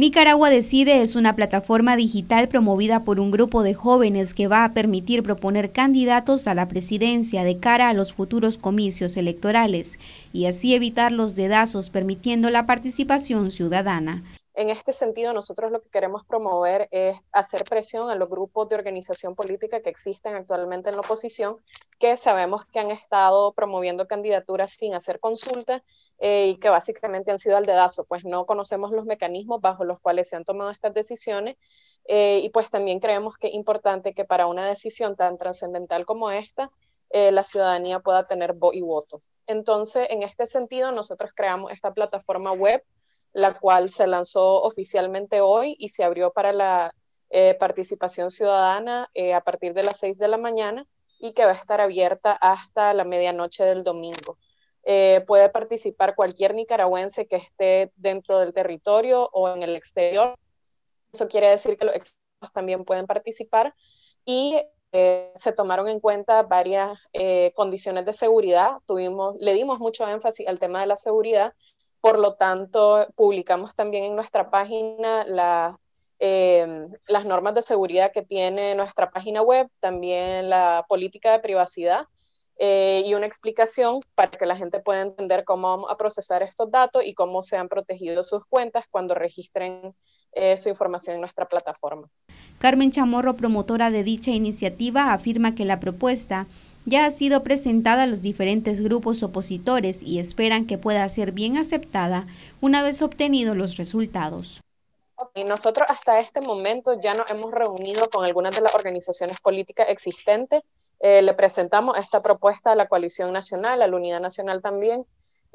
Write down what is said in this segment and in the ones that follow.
Nicaragua Decide es una plataforma digital promovida por un grupo de jóvenes que va a permitir proponer candidatos a la presidencia de cara a los futuros comicios electorales y así evitar los dedazos permitiendo la participación ciudadana. En este sentido, nosotros lo que queremos promover es hacer presión a los grupos de organización política que existen actualmente en la oposición, que sabemos que han estado promoviendo candidaturas sin hacer consulta eh, y que básicamente han sido al dedazo, pues no conocemos los mecanismos bajo los cuales se han tomado estas decisiones eh, y pues también creemos que es importante que para una decisión tan trascendental como esta, eh, la ciudadanía pueda tener voz y voto. Entonces, en este sentido, nosotros creamos esta plataforma web la cual se lanzó oficialmente hoy y se abrió para la eh, participación ciudadana eh, a partir de las 6 de la mañana y que va a estar abierta hasta la medianoche del domingo. Eh, puede participar cualquier nicaragüense que esté dentro del territorio o en el exterior. Eso quiere decir que los extranjeros también pueden participar y se tomaron en cuenta varias condiciones de seguridad. Tuvimos, le dimos mucho énfasis al tema de la seguridad por lo tanto, publicamos también en nuestra página em, las normas de seguridad que tiene nuestra página web, también la política de privacidad eh, y una explicación para que la gente pueda entender cómo vamos a procesar estos datos y cómo se han protegido sus cuentas cuando registren eh, su información en nuestra plataforma. Carmen Chamorro, promotora de dicha iniciativa, afirma que la propuesta ya ha sido presentada a los diferentes grupos opositores y esperan que pueda ser bien aceptada una vez obtenidos los resultados. Y nosotros hasta este momento ya nos hemos reunido con algunas de las organizaciones políticas existentes. Eh, le presentamos esta propuesta a la coalición nacional, a la unidad nacional también,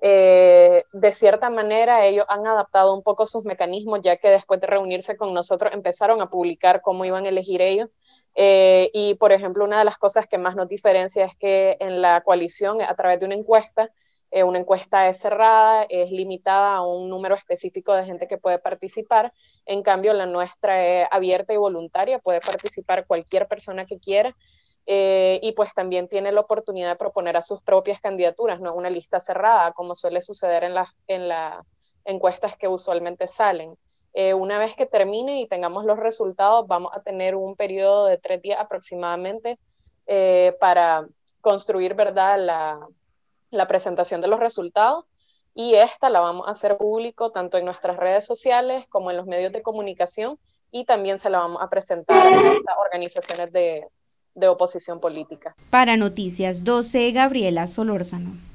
eh, de cierta manera ellos han adaptado un poco sus mecanismos, ya que después de reunirse con nosotros empezaron a publicar cómo iban a elegir ellos. Eh, y, por ejemplo, una de las cosas que más nos diferencia es que en la coalición, a través de una encuesta, eh, una encuesta es cerrada, es limitada a un número específico de gente que puede participar. En cambio, la nuestra es abierta y voluntaria, puede participar cualquier persona que quiera. Eh, y pues también tiene la oportunidad de proponer a sus propias candidaturas, no una lista cerrada, como suele suceder en las en la encuestas que usualmente salen. Eh, una vez que termine y tengamos los resultados, vamos a tener un periodo de tres días aproximadamente eh, para construir ¿verdad? La, la presentación de los resultados y esta la vamos a hacer público tanto en nuestras redes sociales como en los medios de comunicación y también se la vamos a presentar a las organizaciones de, de oposición política. Para Noticias 12, Gabriela Solórzano.